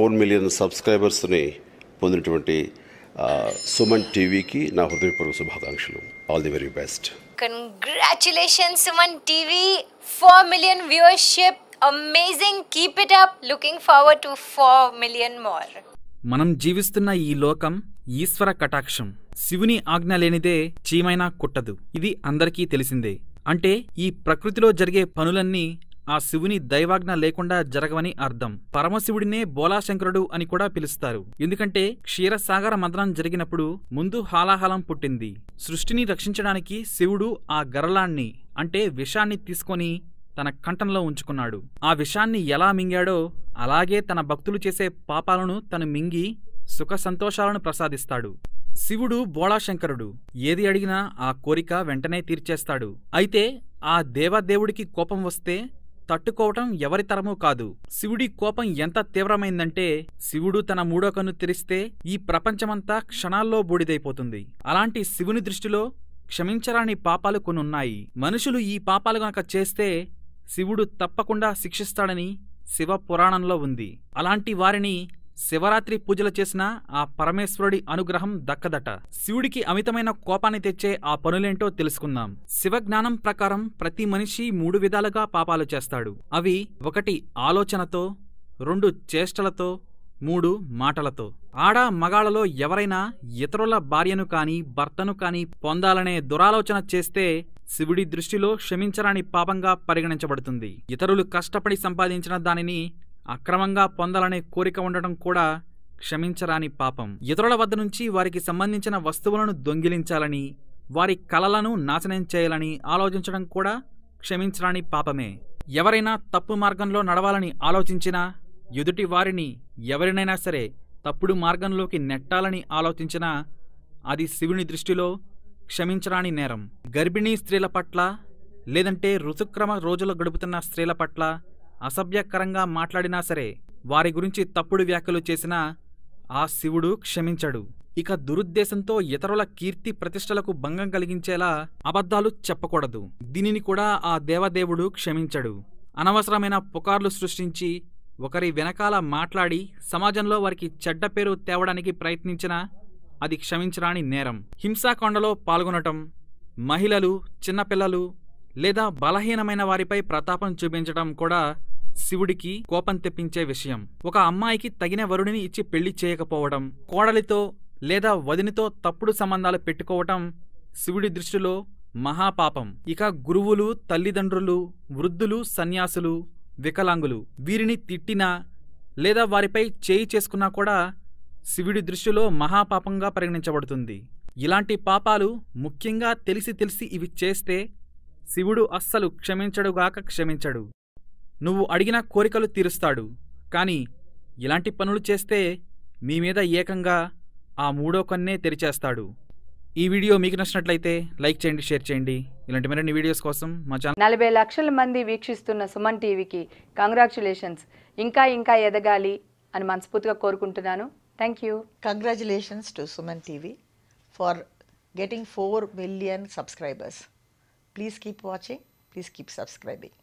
four million సబ్స్క్రైబర్స్ని పొందినటువంటి సుమన్ టీవీకి నా హృదయపూర్వక శుభాకాంక్షలు all the very best congratulation Suman TV four million viewership amazing keep it up looking forward to four million more మనం జీవిస్తున్న ఈ లోకం ఈశ్వర కటాక్షం శివుని ఆజ్ఞ లేనిదే చీమైనా కుట్టదు ఇది అందరికీ తెలిసిందే అంటే ఈ ప్రకృతిలో జరిగే పనులన్నీ ఆ శివుని దైవాజ్ఞ లేకుండా జరగవని అర్థం పరమశివుడినే బోలాశంకరుడు అని కూడా పిలుస్తారు ఎందుకంటే క్షీరసాగర మదనం జరిగినప్పుడు ముందు హాలాహలం పుట్టింది సృష్టిని రక్షించడానికి శివుడు ఆ గరళాన్ని అంటే విషాన్ని తీసుకొని తన కంఠంలో ఉంచుకున్నాడు ఆ విషాన్ని ఎలా మింగాడో అలాగే తన భక్తులు చేసే పాపాలను తను మింగి సుఖ సంతోషాలను ప్రసాదిస్తాడు శివుడు బోళాశంకరుడు ఏది అడిగినా ఆ కోరిక వెంటనే తీర్చేస్తాడు అయితే ఆ దేవదేవుడికి కోపం వస్తే తట్టుకోవటం ఎవరి తరమూ కాదు శివుడి కోపం ఎంత తీవ్రమైందంటే శివుడు తన మూడో కన్ను తెరిస్తే ఈ ప్రపంచమంతా క్షణాల్లో బూడిదైపోతుంది అలాంటి శివుని దృష్టిలో క్షమించరాని పాపాలు కొనున్నాయి మనుషులు ఈ పాపాలు గనక చేస్తే శివుడు తప్పకుండా శిక్షిస్తాడని శివ పురాణంలో ఉంది అలాంటి వారిని శివరాత్రి పూజలు చేసినా ఆ పరమేశ్వరుడి అనుగ్రహం దక్కదట శివుడికి అమితమైన కోపాన్ని తెచ్చే ఆ పనులేంటో తెలుసుకుందాం శివజ్ఞానం ప్రకారం ప్రతి మనిషి మూడు విధాలుగా పాపాలు చేస్తాడు అవి ఒకటి ఆలోచనతో రెండు చేష్టలతో మూడు మాటలతో ఆడ మగాళ్ళలో ఎవరైనా ఇతరుల భార్యను కాని భర్తను కాని పొందాలనే దురాలోచన చేస్తే శివుడి దృష్టిలో క్షమించరాని పాపంగా పరిగణించబడుతుంది ఇతరులు కష్టపడి సంపాదించిన దానిని అక్రమంగా పొందాలనే కోరిక ఉండటం కూడా క్షమించరాని పాపం ఇతరుల వద్ద నుంచి వారికి సంబంధించిన వస్తువులను దొంగిలించాలని వారి కలలను నాశనం చేయాలని ఆలోచించడం కూడా క్షమించరాని పాపమే ఎవరైనా తప్పు మార్గంలో నడవాలని ఆలోచించినా ఎదుటి వారిని ఎవరినైనా సరే తప్పుడు మార్గంలోకి నెట్టాలని ఆలోచించినా అది శివుని దృష్టిలో క్షమించరాని నేరం గర్భిణీ స్త్రీల పట్ల లేదంటే ఋతుక్రమ రోజులు గడుపుతున్న స్త్రీల పట్ల అసభ్యకరంగా మాట్లాడినా సరే వారి గురించి తప్పుడు వ్యాఖ్యలు చేసినా ఆ శివుడు క్షమించడు ఇక దురుద్దేశంతో ఇతరుల కీర్తి ప్రతిష్టలకు భంగం కలిగించేలా అబద్ధాలు చెప్పకూడదు దీనిని కూడా ఆ దేవదేవుడు క్షమించడు అనవసరమైన పుకార్లు సృష్టించి ఒకరి వెనకాల మాట్లాడి సమాజంలో వారికి చెడ్డ పేరు తేవడానికి ప్రయత్నించినా అది క్షమించరాని నేరం హింసాకాండలో పాల్గొనటం మహిళలు చిన్నపిల్లలు లేదా బలహీనమైన వారిపై ప్రతాపం చూపించటం కూడా శివుడికి కోపం తెప్పించే విషయం ఒక అమ్మాయికి తగిన వరుడిని ఇచ్చి పెళ్లి చేయకపోవడం కోడలితో లేదా వదినితో తప్పుడు సంబంధాలు పెట్టుకోవటం శివుడి దృష్టిలో మహాపాపం ఇక గురువులు తల్లిదండ్రులు వృద్ధులు సన్యాసులు వికలాంగులు వీరిని తిట్టినా లేదా వారిపై చేయి చేసుకున్నా కూడా శివుడి దృష్టిలో మహాపాపంగా పరిగణించబడుతుంది ఇలాంటి పాపాలు ముఖ్యంగా తెలిసి తెలిసి ఇవి చేస్తే శివుడు అస్సలు క్షమించడుగాక క్షమించడు నువ్వు అడిగిన కోరికలు తీరుస్తాడు కానీ ఇలాంటి పనులు చేస్తే మీ మీద ఏకంగా ఆ మూడో కన్నే తెరిచేస్తాడు ఈ వీడియో మీకు నచ్చినట్లయితే లైక్ చేయండి షేర్ చేయండి ఇలాంటి మరిన్ని వీడియోస్ కోసం మా ఛానల్ నలభై లక్షల మంది వీక్షిస్తున్న సుమన్ టీవీకి కంగ్రాచులేషన్స్ ఇంకా ఇంకా ఎదగాలి అని మనస్ఫూర్తిగా కోరుకుంటున్నాను thank you congratulations to Suman TV for getting four million subscribers please keep watching please keep subscribing